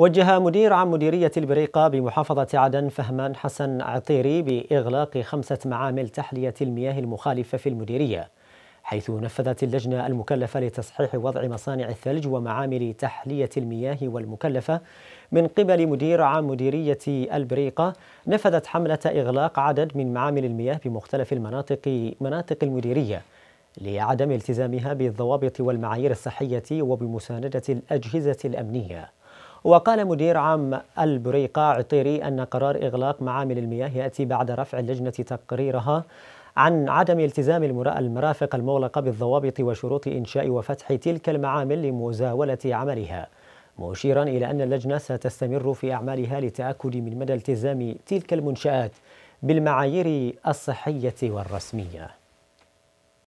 وجه مدير عام مديرية البريقة بمحافظة عدن فهمان حسن عطيري بإغلاق خمسة معامل تحلية المياه المخالفة في المديرية حيث نفذت اللجنة المكلفة لتصحيح وضع مصانع الثلج ومعامل تحلية المياه والمكلفة من قبل مدير عام مديرية البريقة نفذت حملة إغلاق عدد من معامل المياه بمختلف المناطق مناطق المديرية لعدم التزامها بالضوابط والمعايير الصحية وبمساندة الأجهزة الأمنية وقال مدير عام البريقة عطيري أن قرار إغلاق معامل المياه يأتي بعد رفع اللجنة تقريرها عن عدم التزام المرافق المغلقة بالضوابط وشروط إنشاء وفتح تلك المعامل لمزاولة عملها مشيرا إلى أن اللجنة ستستمر في أعمالها للتأكد من مدى التزام تلك المنشآت بالمعايير الصحية والرسمية